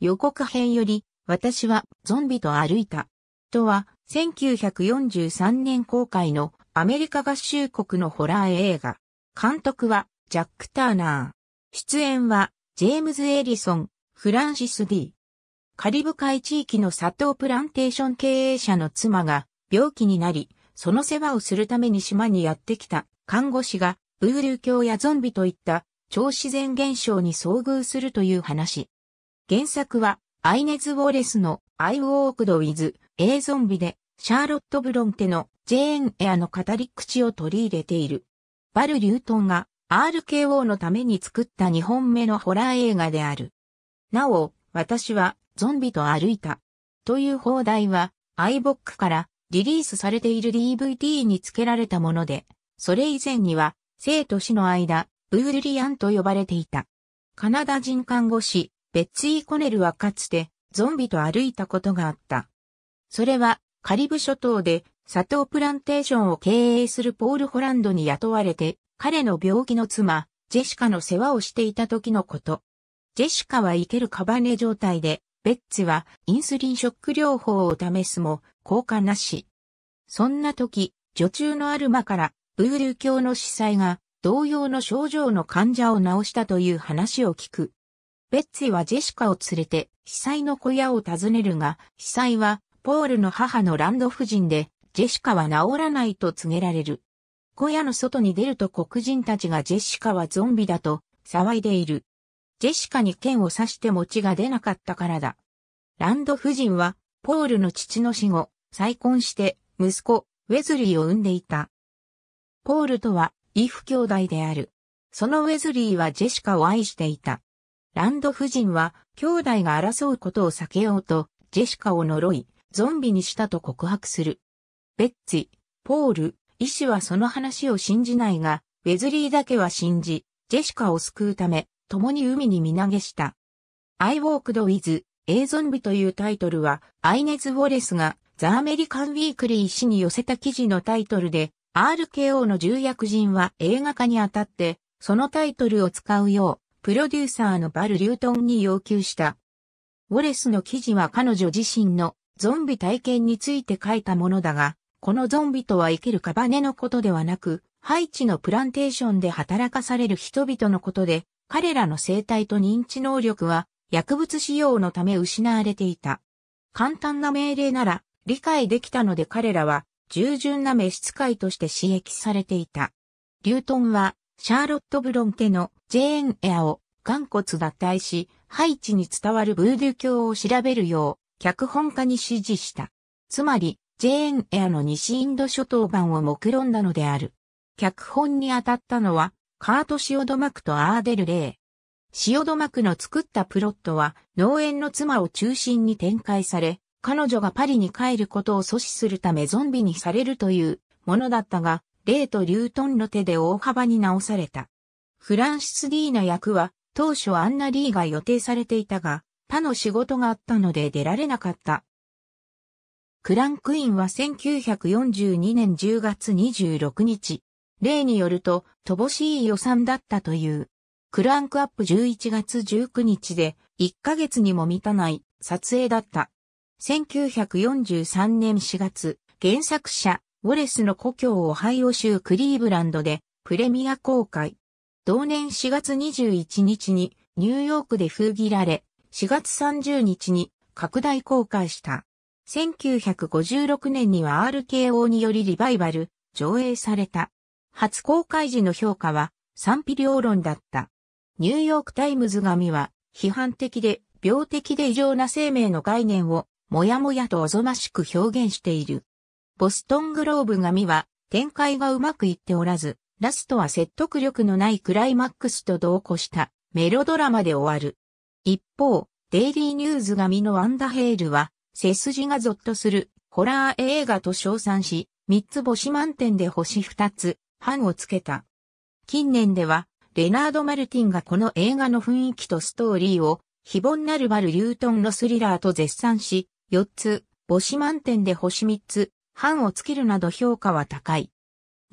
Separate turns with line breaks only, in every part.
予告編より、私はゾンビと歩いた。とは、1943年公開のアメリカ合衆国のホラー映画。監督はジャック・ターナー。出演はジェームズ・エリソン、フランシス・デー。カリブ海地域の砂糖プランテーション経営者の妻が病気になり、その世話をするために島にやってきた看護師がブールー教やゾンビといった超自然現象に遭遇するという話。原作は、アイネズ・ウォレスのアイ・ウォーク・ド・ウィズ・エ A ゾンビで、シャーロット・ブロンテのジェーン・エアの語り口を取り入れている。バル・リュートンが RKO のために作った2本目のホラー映画である。なお、私はゾンビと歩いた。という放題は、アイボックからリリースされている DVD に付けられたもので、それ以前には、生と死の間、ブールリアンと呼ばれていた。カナダ人看護師、ベッツィ・コネルはかつてゾンビと歩いたことがあった。それはカリブ諸島で砂糖プランテーションを経営するポール・ホランドに雇われて彼の病気の妻、ジェシカの世話をしていた時のこと。ジェシカは生けるカバネ状態で、ベッツはインスリンショック療法を試すも効果なし。そんな時、女中のアルマからブール教の司祭が同様の症状の患者を治したという話を聞く。ベッツィはジェシカを連れて、被災の小屋を訪ねるが、被災は、ポールの母のランド夫人で、ジェシカは治らないと告げられる。小屋の外に出ると黒人たちがジェシカはゾンビだと、騒いでいる。ジェシカに剣を刺して餅が出なかったからだ。ランド夫人は、ポールの父の死後、再婚して、息子、ウェズリーを産んでいた。ポールとは、イフ兄弟である。そのウェズリーはジェシカを愛していた。ランド夫人は、兄弟が争うことを避けようと、ジェシカを呪い、ゾンビにしたと告白する。ベッツィ、ポール、医師はその話を信じないが、ウェズリーだけは信じ、ジェシカを救うため、共に海に身投げした。I Walked With A Zombie というタイトルは、アイネズ・ウォレスがザ・アメリカン・ウィークリー誌に寄せた記事のタイトルで、RKO の重役人は映画化にあたって、そのタイトルを使うようプロデューサーのバル・リュートンに要求した。ウォレスの記事は彼女自身のゾンビ体験について書いたものだが、このゾンビとは生きるカバネのことではなく、ハイチのプランテーションで働かされる人々のことで、彼らの生態と認知能力は薬物使用のため失われていた。簡単な命令なら理解できたので彼らは従順な召使いとして刺激されていた。リュートンはシャーロット・ブロン家のジェーン・エアを眼骨脱退し、ハイチに伝わるブードゥ教を調べるよう、脚本家に指示した。つまり、ジェーン・エアの西インド諸島版を目論んだのである。脚本に当たったのは、カート・シオドマクとアーデル・レイ。シオドマクの作ったプロットは、農園の妻を中心に展開され、彼女がパリに帰ることを阻止するためゾンビにされるというものだったが、レート・リュートンの手で大幅に直された。フランシス・ディーナ役は当初アンナ・リーが予定されていたが、他の仕事があったので出られなかった。クランクインは1942年10月26日。例によると、乏しい予算だったという。クランクアップ11月19日で、1ヶ月にも満たない撮影だった。1943年4月、原作者、ウォレスの故郷オハイオ州クリーブランドでプレミア公開。同年4月21日にニューヨークで封切られ、4月30日に拡大公開した。1956年には RKO によりリバイバル、上映された。初公開時の評価は賛否両論だった。ニューヨークタイムズ紙は批判的で病的で異常な生命の概念をもやもやとおぞましく表現している。ボストングローブ紙は展開がうまくいっておらず、ラストは説得力のないクライマックスと同行したメロドラマで終わる。一方、デイリーニューズ紙のアンダヘールは、背筋がゾッとするホラー映画と称賛し、三つ星満点で星二つ、半をつけた。近年では、レナード・マルティンがこの映画の雰囲気とストーリーを、非凡なるバル・リュートンのスリラーと絶賛し、四つ、星満点で星三つ、半をつけるなど評価は高い。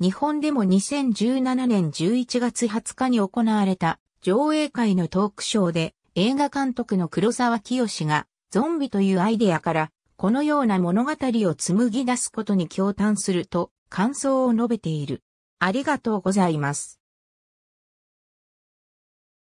日本でも2017年11月20日に行われた上映会のトークショーで映画監督の黒沢清がゾンビというアイデアからこのような物語を紡ぎ出すことに共嘆すると感想を述べている。ありがとうございます。